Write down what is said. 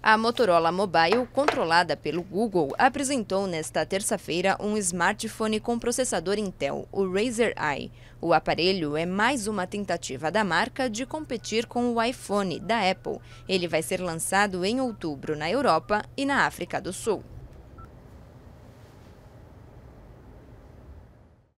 A Motorola Mobile, controlada pelo Google, apresentou nesta terça-feira um smartphone com processador Intel, o Razer Eye. O aparelho é mais uma tentativa da marca de competir com o iPhone da Apple. Ele vai ser lançado em outubro na Europa e na África do Sul.